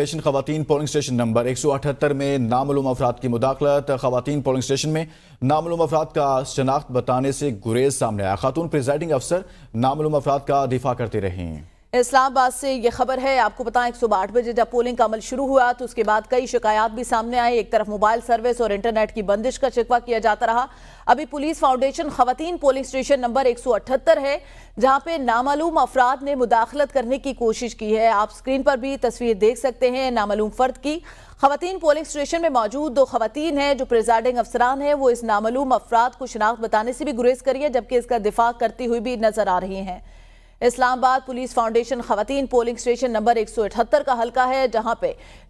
station खातन polling station number एक सौ अठहत्तर में नामूम अफराद की मुदाखलत खातन पोलिंग स्टेशन में नामूम अफराद का शनाख्त बताने से गुरेज सामने आया खातून प्रिजाइडिंग अफसर नामूम अफराद का दिफा करते रहें इस्लामाबाद से यह खबर है आपको बताएं आठ बजे जब पोलिंग का अमल शुरू हुआ तो उसके बाद कई शिकायत भी सामने आई एक तरफ मोबाइल सर्विस और इंटरनेट की बंदिश का शिकवा किया जाता रहा अभी पुलिस फाउंडेशन खवतीन पोलिंग स्टेशन नंबर 178 है जहां पे नामालूम अफराद ने मुदाखलत करने की कोशिश की है आप स्क्रीन पर भी तस्वीर देख सकते हैं नामालूम फर्द की खातन पोलिंग स्टेशन में मौजूद दो खवतान हैं जो प्रिजाइडिंग अफसरान हैं वो इस नामालूम अफराद को शनाख्त बताने से भी गुरेज करिए जबकि इसका दिफा करती हुई भी नजर आ रही हैं इस्लामाबाद पुलिस फाउंडेशन खातन पोलिंग स्टेशन नंबर एक सौ अठहत्तर का हल्का है जहां पे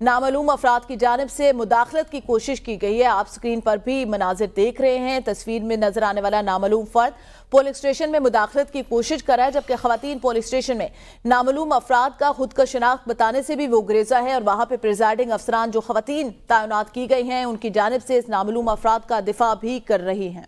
नामूम अफराद की जानब से मुदाखलत की कोशिश की गई है आप स्क्रीन पर भी मनाजिर देख रहे हैं तस्वीर में नजर आने वाला नामूम फर्द पोलिंग स्टेशन में मुदाखलत की कोशिश कर रहा है जबकि खातन पोलिंग स्टेशन में नामूम अफराद का खुद का शनाख्त बताने से भी वो ग्रेजा है और वहाँ पर प्रिजाइडिंग अफसरान जो खातन तैनात की गई हैं उनकी जानब से इस नामूम अफराद का दिफा भी कर रही हैं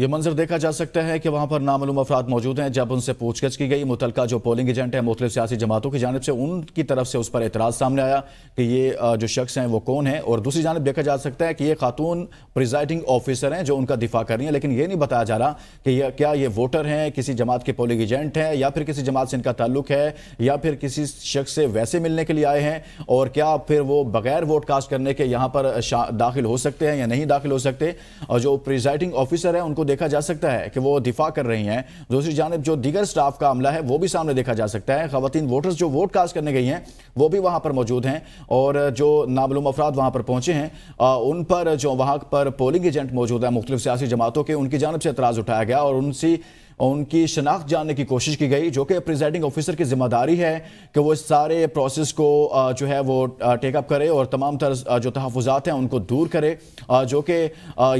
ये मंजर देखा जा सकता है कि वहां पर नामूम अफराद मौजूद हैं जब उनसे पूछगछ की गई मुतलका जो पोलिंग एजेंट है मुख्तु सियासी जमातों की जानब से उनकी तरफ से उस पर एतराज़ सामने आया कि ये जो शख्स हैं वो कौन है और दूसरी जानब देखा जा सकता है कि ये खातून प्रिजाइडिंग ऑफिसर हैं जो उनका दिफा कर रही हैं लेकिन ये नहीं बताया जा रहा कि यह क्या ये वोटर हैं किसी जमात के पोलिंग एजेंट हैं या फिर किसी जमात से इनका ताल्लुक है या फिर किसी शख्स से वैसे मिलने के लिए आए हैं और क्या फिर वो बगैर वोट कास्ट करने के यहाँ पर दाखिल हो सकते हैं या नहीं दाखिल हो सकते और जो प्रिजाइडिंग ऑफिसर हैं उनको देखा जा सकता है कि वो दिफा कर रही हैं दूसरी जानब जो दीगर स्टाफ का अमला है वो भी सामने देखा जा सकता है खातन वोटर्स जो वोट कास्ट करने गई हैं वो भी वहाँ पर मौजूद हैं और जो नामलूम अफराद वहाँ पर पहुँचे हैं उन पर जो वहाँ पर पोलिंग एजेंट मौजूद हैं मुख्तलिफ सियासी जमातों के उनकी जानब से एतराज़ उठाया गया और उनसी और उनकी शनाख्त जानने की कोशिश की गई जो कि प्रिजाइडिंग ऑफिसर की जिम्मेदारी है कि वो इस सारे प्रोसेस को जो है वो टेकअप करे और तमाम तर्ज जो तहफात हैं उनको दूर करे जो कि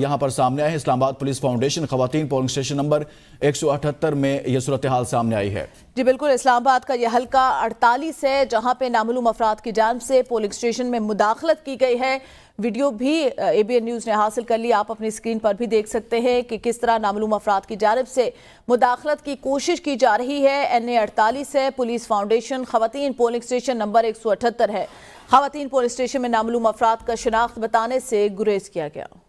यहाँ पर सामने आए हैं इस्लामाबाद पुलिस फाउंडेशन खवतिन पोलिंग स्टेशन नंबर एक सौ अठहत्तर में यह सूरत हाल सामने आई है जी बिल्कुल इस्लामाबाद का यह हल्का अड़तालीस है जहाँ पे नामूम अफराद की जान से पोलिंग स्टेशन में मुदाखलत की गई है वीडियो भी ए बी एन न्यूज़ ने हासिल कर ली आप अपनी स्क्रीन पर भी देख सकते हैं कि किस तरह नामूम अफराद की जानब से मुदाखलत की कोशिश की जा रही है एन ए अड़तालीस है पुलिस फाउंडेशन खातन पोलिंग स्टेशन नंबर एक सौ अठहत्तर है खातन पोलिंग स्टेशन में नामलूम अफराद का शनाख्त बताने से गुरेज किया गया